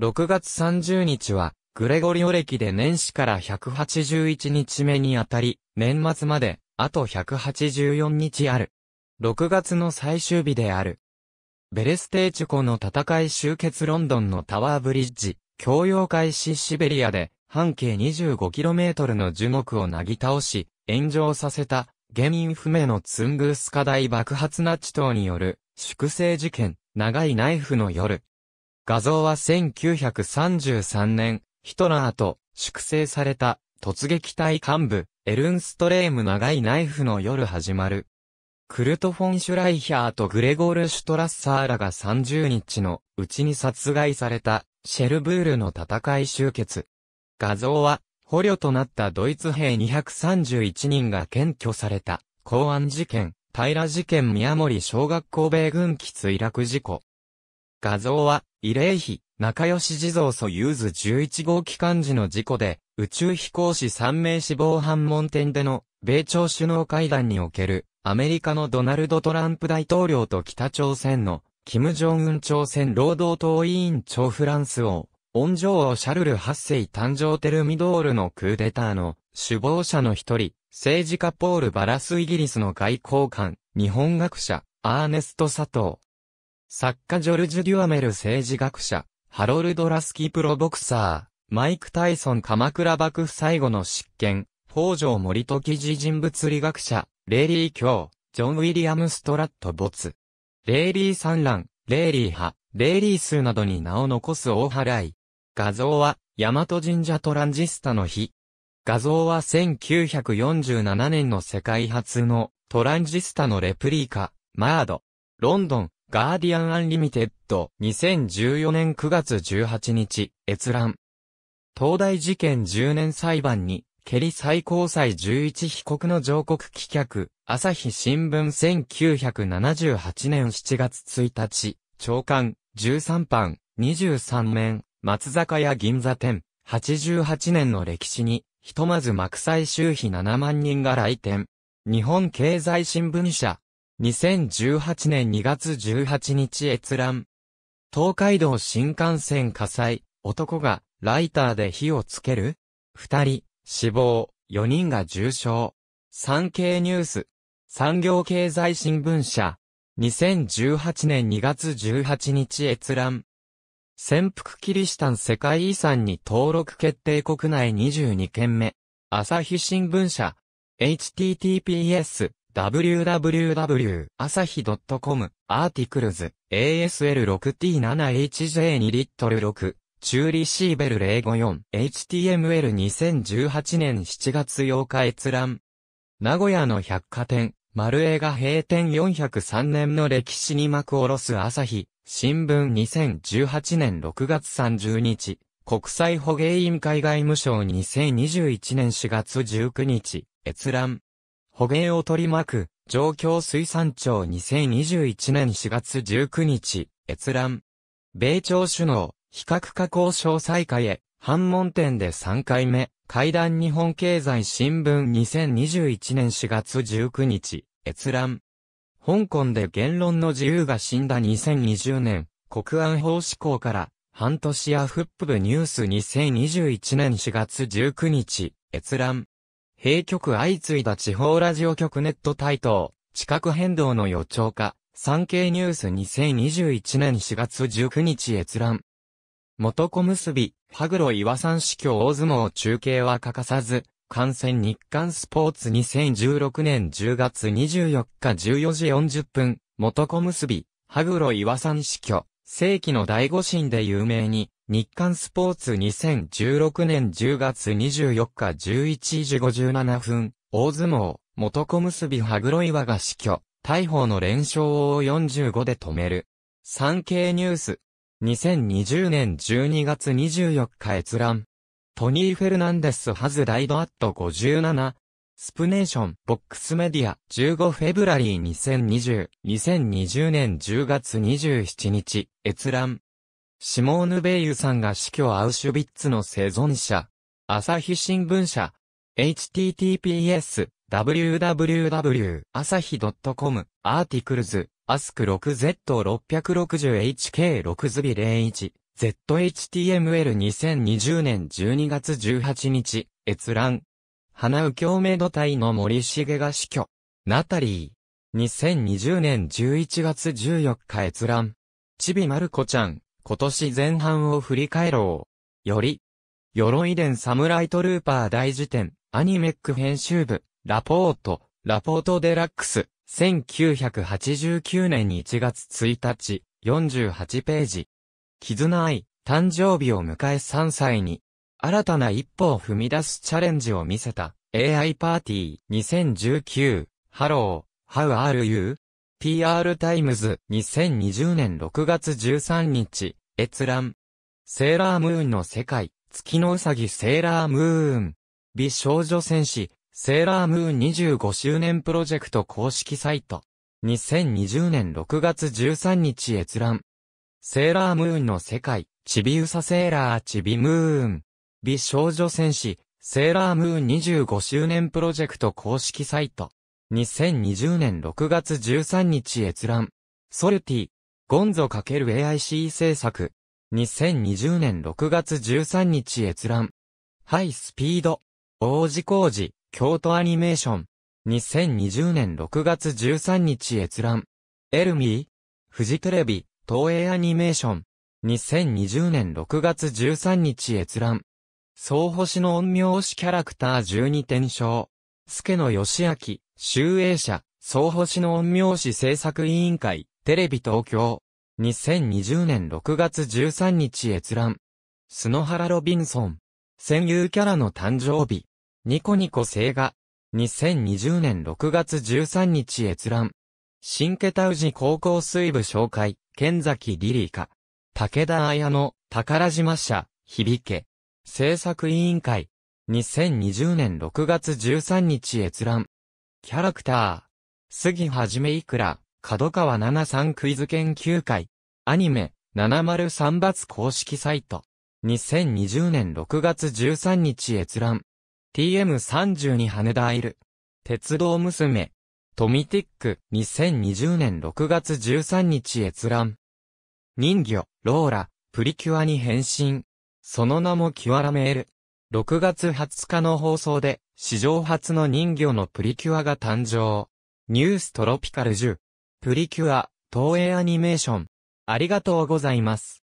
6月30日は、グレゴリオ歴で年始から181日目にあたり、年末まで、あと184日ある。6月の最終日である。ベレステーチ湖の戦い終結ロンドンのタワーブリッジ、共用開始シベリアで、半径 25km の樹木をなぎ倒し、炎上させた、原因不明のツングースカ大爆発ナチ島による、粛清事件、長いナイフの夜。画像は1933年、ヒトラーと粛清された突撃隊幹部、エルンストレーム長いナイフの夜始まる。クルト・フォン・シュライヒャーとグレゴール・シュトラッサーらが30日のうちに殺害されたシェルブールの戦い終結。画像は捕虜となったドイツ兵231人が検挙された公安事件、平事件宮森小学校米軍機墜落事故。画像は慰霊碑、仲良し地蔵ソユーズ11号機関時の事故で、宇宙飛行士3名死亡反問店での、米朝首脳会談における、アメリカのドナルド・トランプ大統領と北朝鮮の、キム・ジョンウン朝鮮労働党委員長フランス王、オンジョー王シャルル8世誕生テルミドールのクーデターの、首謀者の一人、政治家ポール・バラスイギリスの外交官、日本学者、アーネスト・佐藤、作家ジョルジュ・デュアメル政治学者、ハロルド・ラスキプロボクサー、マイク・タイソン鎌倉幕府最後の執権、北条森時事人物理学者、レイリー・キョウ、ジョン・ウィリアム・ストラット・ボツ、レイリー・産卵、レイリー派、レイリー数などに名を残す大払い。画像は、大和神社トランジスタの日。画像は1947年の世界初のトランジスタのレプリカ、マード、ロンドン、ガーディアン・アンリミテッド、2014年9月18日、閲覧。東大事件10年裁判に、ケリ最高裁11被告の上告棄却、朝日新聞1978年7月1日、長官、13版、23面、松坂屋銀座店、88年の歴史に、ひとまず幕祭周費7万人が来店。日本経済新聞社、2018年2月18日閲覧。東海道新幹線火災、男がライターで火をつける二人、死亡、四人が重傷。産経ニュース、産業経済新聞社、2018年2月18日閲覧。潜伏キリシタン世界遺産に登録決定国内22件目。朝日新聞社、https, www 朝日 .com アーティクルズ ASL6T7HJ2 リットル6ーリシーベル 054HTML2018 年7月8日閲覧名古屋の百貨店丸映画閉店403年の歴史に幕を下ろす朝日新聞2018年6月30日国際捕鯨委員会外務省2021年4月19日閲覧捕鯨を取り巻く、状況水産庁2021年4月19日、閲覧。米朝首脳、非核化交渉再開へ、反問店で3回目、会談日本経済新聞2021年4月19日、閲覧。香港で言論の自由が死んだ2020年、国安法施行から、半年やフップ部ニュース2021年4月19日、閲覧。閉局相次いだ地方ラジオ局ネット台頭、地殻変動の予兆化、産経ニュース2021年4月19日閲覧。元小結び、羽黒岩山市教大相撲中継は欠かさず、観戦日刊スポーツ2016年10月24日14時40分、元小結び、羽黒岩山市教、世紀の第五神で有名に、日刊スポーツ2016年10月24日11時57分、大相撲、元小結羽黒岩が死去、大砲の連勝を45で止める。産経ニュース。2020年12月24日閲覧。トニー・フェルナンデス・ハズ・ライド・アット57。スプネーション、ボックスメディア、15フェブラリー2020、2020年10月27日、閲覧。シモーヌ・ベイユさんが死去アウシュビッツの生存者。朝日新聞社。https www 朝日 .com アーティクルズアスク 6Z660HK6 ズビ01 ZHTML2020 年12月18日閲覧花右京鳴土隊の森重が死去ナタリー2020年11月14日閲覧ちびまるコちゃん今年前半を振り返ろう。より、鎧伝サムライトルーパー大辞典、アニメック編集部、ラポート、ラポートデラックス、1989年1月1日、48ページ。絆愛、誕生日を迎え3歳に、新たな一歩を踏み出すチャレンジを見せた、AI パーティー2019、ハロー、How are you? PR タイムズ2020年6月13日、閲覧。セーラームーンの世界、月のうさぎセーラームーン。美少女戦士、セーラームーン25周年プロジェクト公式サイト。2020年6月13日閲覧。セーラームーンの世界、ちびうさセーラーちびムーン。美少女戦士、セーラームーン25周年プロジェクト公式サイト。2020年6月13日閲覧。ソルティ、ゴンゾ ×AIC 制作。2020年6月13日閲覧。ハイスピード。王子工事、京都アニメーション。2020年6月13日閲覧。エルミーフジテレビ、東映アニメーション。2020年6月13日閲覧。総星の陰陽師キャラクター12点賞。助野義明、集英社、総保市の陰陽師制作委員会、テレビ東京。2020年6月13日閲覧。ハ原ロビンソン。戦友キャラの誕生日。ニコニコ生画。2020年6月13日閲覧。新ケタウジ高校水部紹介、剣崎リリカ。武田綾乃、宝島社、響け。制作委員会。2020年6月13日閲覧。キャラクター。杉はじめいくら、角川七三クイズ研究会。アニメ、703罰公式サイト。2020年6月13日閲覧。TM32 羽田いる。鉄道娘。トミティック、2020年6月13日閲覧。人魚、ローラ、プリキュアに変身。その名もキュアラメール。6月20日の放送で史上初の人魚のプリキュアが誕生。ニューストロピカル10。プリキュア、東映アニメーション。ありがとうございます。